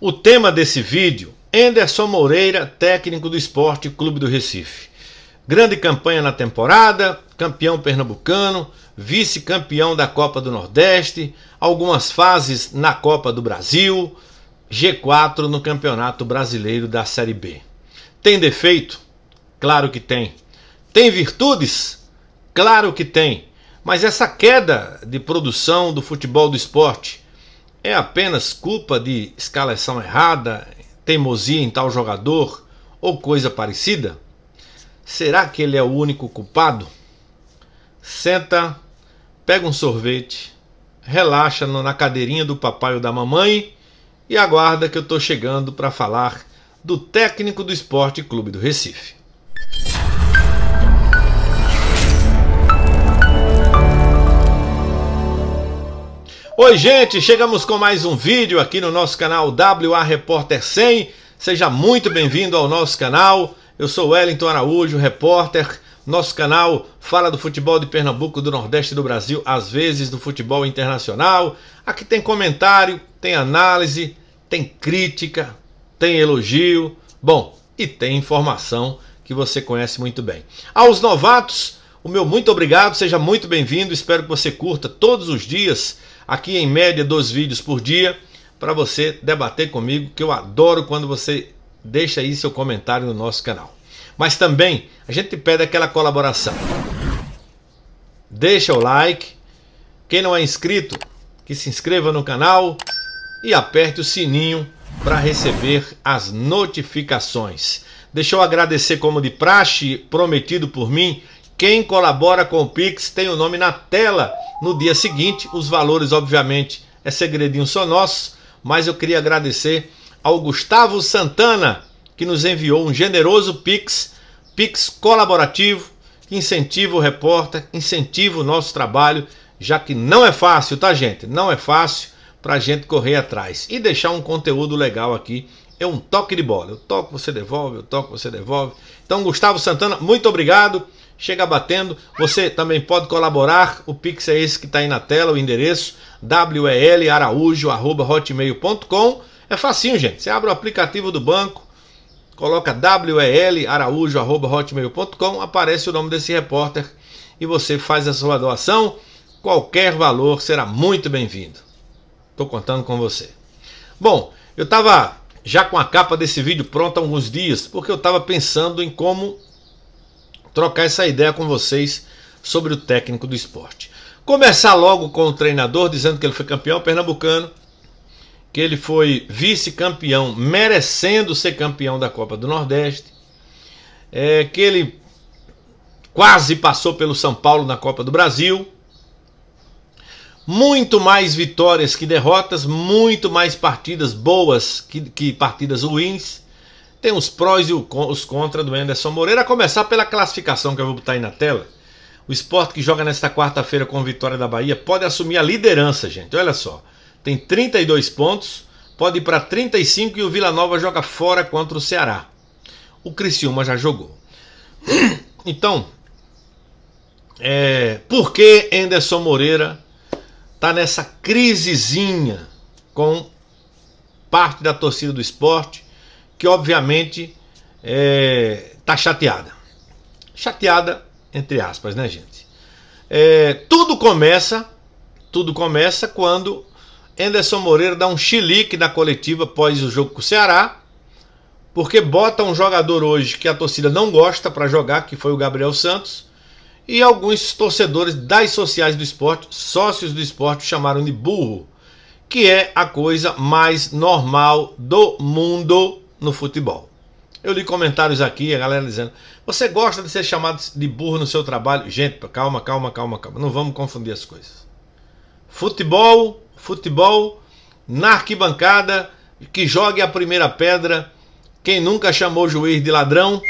O tema desse vídeo, Enderson Moreira, técnico do Esporte Clube do Recife. Grande campanha na temporada, campeão pernambucano, vice-campeão da Copa do Nordeste, algumas fases na Copa do Brasil, G4 no Campeonato Brasileiro da Série B. Tem defeito? Claro que tem. Tem virtudes? Claro que tem. Mas essa queda de produção do futebol do esporte é apenas culpa de escalação errada, teimosia em tal jogador ou coisa parecida? Será que ele é o único culpado? Senta, pega um sorvete, relaxa na cadeirinha do papai ou da mamãe e aguarda que eu estou chegando para falar do técnico do Esporte Clube do Recife. Oi, gente, chegamos com mais um vídeo aqui no nosso canal WA Repórter 100. Seja muito bem-vindo ao nosso canal. Eu sou Wellington Araújo, repórter. Nosso canal fala do futebol de Pernambuco, do Nordeste do Brasil, às vezes do futebol internacional. Aqui tem comentário, tem análise, tem crítica, tem elogio. Bom, e tem informação que você conhece muito bem. Aos novatos, o meu muito obrigado, seja muito bem-vindo. Espero que você curta todos os dias aqui em média dois vídeos por dia, para você debater comigo, que eu adoro quando você deixa aí seu comentário no nosso canal. Mas também a gente pede aquela colaboração. Deixa o like. Quem não é inscrito, que se inscreva no canal e aperte o sininho para receber as notificações. Deixa eu agradecer como de praxe, prometido por mim, quem colabora com o Pix tem o nome na tela no dia seguinte. Os valores, obviamente, é segredinho só nosso, mas eu queria agradecer ao Gustavo Santana, que nos enviou um generoso Pix, Pix colaborativo, que incentiva o repórter, incentiva o nosso trabalho, já que não é fácil, tá, gente? Não é fácil para a gente correr atrás e deixar um conteúdo legal aqui. É um toque de bola. Eu toco, você devolve, eu toco, você devolve. Então, Gustavo Santana, muito obrigado chega batendo. Você também pode colaborar. O Pix é esse que está aí na tela, o endereço welaraújo.hotmail.com. É facinho, gente. Você abre o aplicativo do banco, coloca welaraújo.hotmail.com, aparece o nome desse repórter e você faz a sua doação. Qualquer valor será muito bem-vindo. Estou contando com você. Bom, eu estava já com a capa desse vídeo pronta há alguns dias, porque eu estava pensando em como trocar essa ideia com vocês sobre o técnico do esporte. Começar logo com o treinador dizendo que ele foi campeão pernambucano, que ele foi vice-campeão, merecendo ser campeão da Copa do Nordeste, é, que ele quase passou pelo São Paulo na Copa do Brasil. Muito mais vitórias que derrotas, muito mais partidas boas que, que partidas ruins tem os prós e os contras do Anderson Moreira. A começar pela classificação que eu vou botar aí na tela. O esporte que joga nesta quarta-feira com vitória da Bahia pode assumir a liderança, gente. Olha só. Tem 32 pontos, pode ir para 35 e o Vila Nova joga fora contra o Ceará. O Criciúma já jogou. Então, é, por que Anderson Moreira tá nessa crisezinha com parte da torcida do esporte? que obviamente está é, chateada. Chateada, entre aspas, né, gente? É, tudo começa, tudo começa quando Anderson Moreira dá um chilique na coletiva após o jogo com o Ceará, porque bota um jogador hoje que a torcida não gosta para jogar, que foi o Gabriel Santos, e alguns torcedores das sociais do esporte, sócios do esporte, chamaram de burro, que é a coisa mais normal do mundo no futebol. Eu li comentários aqui, a galera dizendo: Você gosta de ser chamado de burro no seu trabalho? Gente, calma, calma, calma, calma. Não vamos confundir as coisas. Futebol, futebol, na arquibancada, que jogue a primeira pedra. Quem nunca chamou o juiz de ladrão?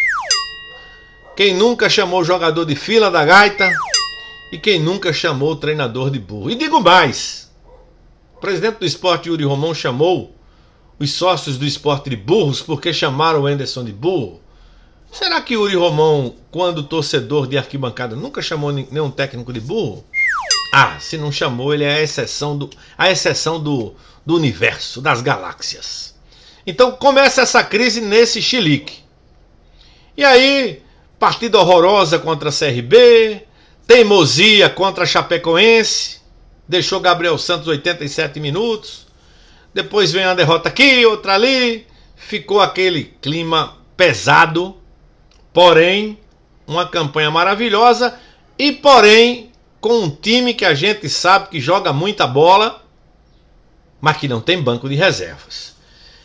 Quem nunca chamou o jogador de fila da gaita? E quem nunca chamou o treinador de burro? E digo mais: o presidente do esporte, Yuri Romão, chamou os sócios do esporte de burros porque chamaram o Anderson de burro? Será que Uri Romão, quando torcedor de arquibancada, nunca chamou nenhum técnico de burro? Ah, se não chamou, ele é a exceção do, a exceção do, do universo, das galáxias. Então começa essa crise nesse chilique. E aí, partida horrorosa contra a CRB, teimosia contra a Chapecoense, deixou Gabriel Santos 87 minutos, depois vem uma derrota aqui, outra ali. Ficou aquele clima pesado, porém, uma campanha maravilhosa e porém com um time que a gente sabe que joga muita bola, mas que não tem banco de reservas.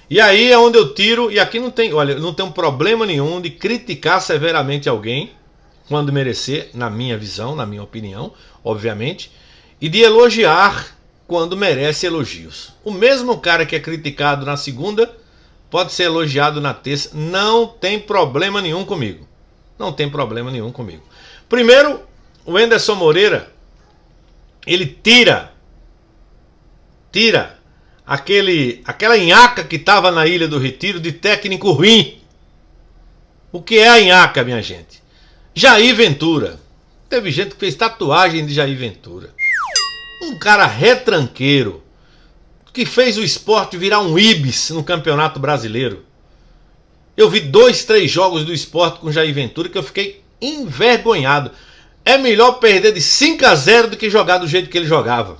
E aí é onde eu tiro, e aqui não tem, olha, não tem um problema nenhum de criticar severamente alguém quando merecer, na minha visão, na minha opinião, obviamente, e de elogiar quando merece elogios. O mesmo cara que é criticado na segunda pode ser elogiado na terça. Não tem problema nenhum comigo. Não tem problema nenhum comigo. Primeiro, o Enderson Moreira ele tira tira aquele aquela nhaca que estava na Ilha do Retiro de técnico ruim. O que é a nhaca, minha gente? Jair Ventura. Teve gente que fez tatuagem de Jair Ventura. Um cara retranqueiro que fez o esporte virar um Ibis no Campeonato Brasileiro. Eu vi dois, três jogos do esporte com Jair Ventura que eu fiquei envergonhado. É melhor perder de 5 a 0 do que jogar do jeito que ele jogava.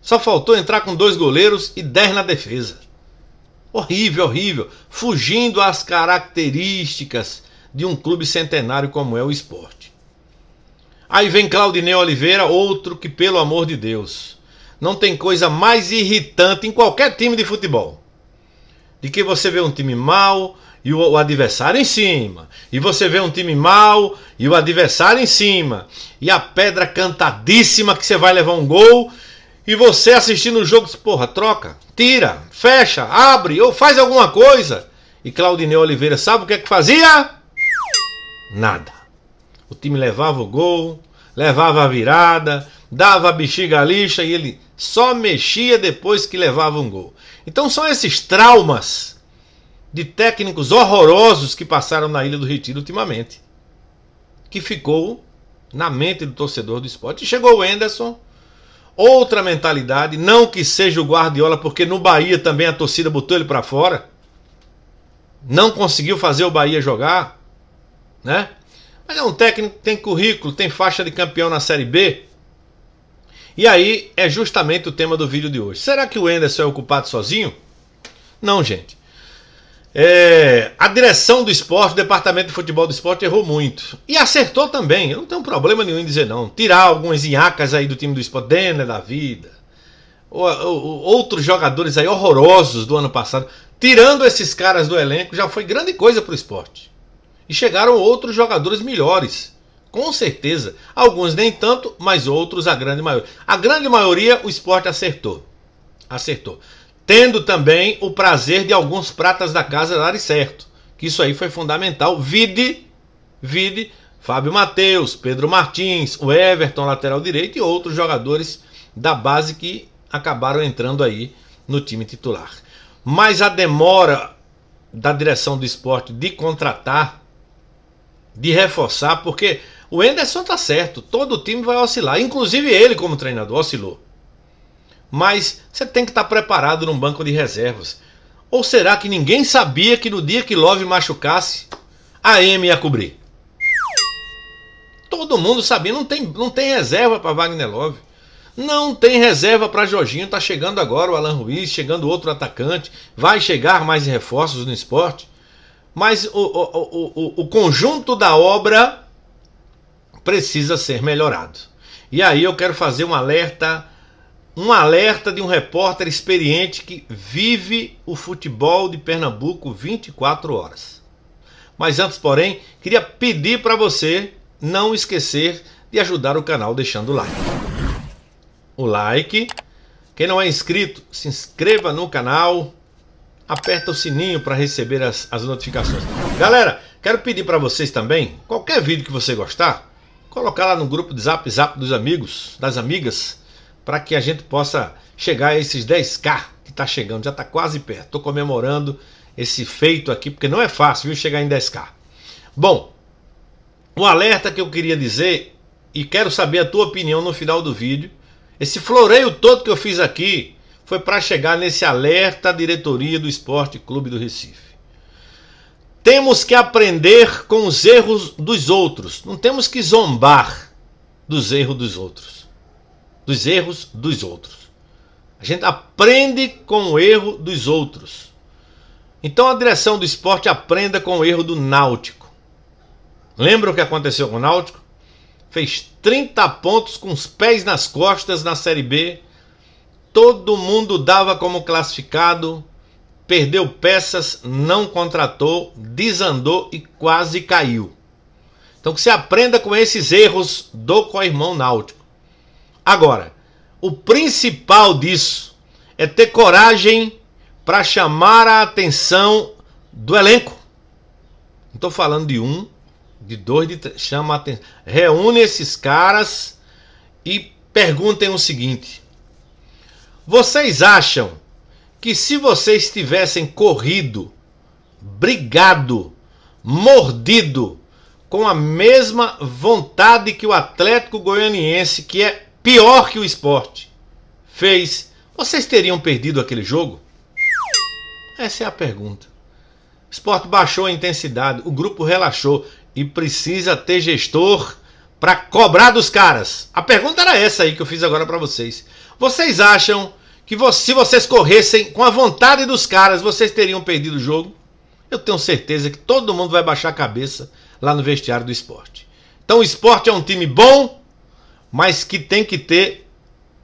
Só faltou entrar com dois goleiros e 10 na defesa. Horrível, horrível. Fugindo às características de um clube centenário como é o esporte. Aí vem Claudinei Oliveira, outro que, pelo amor de Deus, não tem coisa mais irritante em qualquer time de futebol. De que você vê um time mal e o, o adversário em cima. E você vê um time mal e o adversário em cima. E a pedra cantadíssima que você vai levar um gol. E você assistindo o jogo, porra, troca, tira, fecha, abre ou faz alguma coisa. E Claudinei Oliveira sabe o que é que fazia? Nada. O time levava o gol, levava a virada, dava a bexiga lixa e ele só mexia depois que levava um gol. Então são esses traumas de técnicos horrorosos que passaram na Ilha do Retiro ultimamente, que ficou na mente do torcedor do esporte. E chegou o Enderson, outra mentalidade, não que seja o Guardiola, porque no Bahia também a torcida botou ele para fora, não conseguiu fazer o Bahia jogar, né? Mas é um técnico que tem currículo, tem faixa de campeão na Série B. E aí é justamente o tema do vídeo de hoje. Será que o Enderson é ocupado sozinho? Não, gente. É, a direção do esporte, o departamento de futebol do esporte errou muito. E acertou também. Eu não tenho problema nenhum em dizer não. Tirar algumas inhacas aí do time do esporte, Denner da vida. Ou, ou, outros jogadores aí horrorosos do ano passado. Tirando esses caras do elenco, já foi grande coisa para o esporte e chegaram outros jogadores melhores. Com certeza. Alguns nem tanto, mas outros a grande maioria. A grande maioria o esporte acertou. Acertou. Tendo também o prazer de alguns pratas da casa darem certo. Que isso aí foi fundamental. Vide, vide, Fábio Matheus, Pedro Martins, o Everton, lateral direito, e outros jogadores da base que acabaram entrando aí no time titular. Mas a demora da direção do esporte de contratar de reforçar, porque o Enderson tá certo, todo time vai oscilar, inclusive ele como treinador oscilou. Mas você tem que estar tá preparado num banco de reservas. Ou será que ninguém sabia que no dia que Love machucasse, a M ia cobrir? Todo mundo sabia, não tem, não tem reserva para Wagner Love. Não tem reserva para Jorginho, tá chegando agora o Alan Ruiz, chegando outro atacante, vai chegar mais reforços no esporte mas o, o, o, o conjunto da obra precisa ser melhorado. E aí eu quero fazer um alerta, um alerta de um repórter experiente que vive o futebol de Pernambuco 24 horas. Mas antes, porém, queria pedir para você não esquecer de ajudar o canal deixando o like. O like. Quem não é inscrito, se inscreva no canal, aperta o sininho para receber as, as notificações. Galera, quero pedir para vocês também, qualquer vídeo que você gostar, colocar lá no grupo de zap zap dos amigos, das amigas, para que a gente possa chegar a esses 10k que está chegando, já está quase perto. Estou comemorando esse feito aqui, porque não é fácil, viu, chegar em 10k. Bom, um alerta que eu queria dizer e quero saber a tua opinião no final do vídeo. Esse floreio todo que eu fiz aqui foi para chegar nesse alerta à diretoria do Esporte Clube do Recife. Temos que aprender com os erros dos outros, não temos que zombar dos erros dos outros. Dos erros dos outros. A gente aprende com o erro dos outros. Então a direção do esporte aprenda com o erro do Náutico. Lembra o que aconteceu com o Náutico? Fez 30 pontos com os pés nas costas na Série B todo mundo dava como classificado, perdeu peças, não contratou, desandou e quase caiu. Então que se aprenda com esses erros do co-irmão náutico. Agora, o principal disso é ter coragem para chamar a atenção do elenco. Não estou falando de um, de dois, de três. Chama a atenção. Reúne esses caras e perguntem o seguinte: vocês acham que se vocês tivessem corrido, brigado, mordido com a mesma vontade que o Atlético Goianiense, que é pior que o esporte, fez, vocês teriam perdido aquele jogo? Essa é a pergunta. O esporte baixou a intensidade, o grupo relaxou e precisa ter gestor para cobrar dos caras. A pergunta era essa aí que eu fiz agora para vocês. Vocês acham que se vocês corressem com a vontade dos caras, vocês teriam perdido o jogo? Eu tenho certeza que todo mundo vai baixar a cabeça lá no vestiário do esporte. Então o esporte é um time bom, mas que tem que ter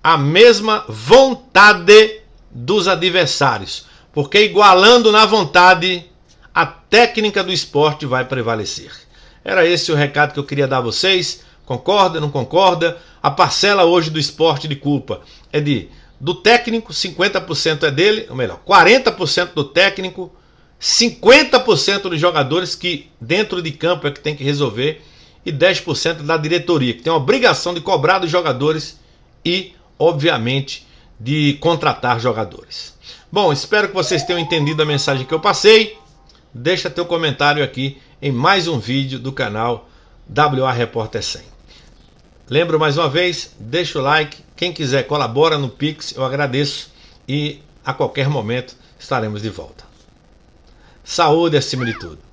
a mesma vontade dos adversários. Porque igualando na vontade, a técnica do esporte vai prevalecer. Era esse o recado que eu queria dar a vocês. Concorda, não concorda? A parcela hoje do esporte de culpa é de do técnico, 50% é dele, ou melhor, 40% do técnico, 50% dos jogadores que dentro de campo é que tem que resolver e 10% da diretoria, que tem a obrigação de cobrar dos jogadores e, obviamente, de contratar jogadores. Bom, espero que vocês tenham entendido a mensagem que eu passei. Deixa teu comentário aqui em mais um vídeo do canal WA Repórter 100. Lembro mais uma vez, deixa o like. Quem quiser colabora no Pix, eu agradeço e a qualquer momento estaremos de volta. Saúde acima de tudo.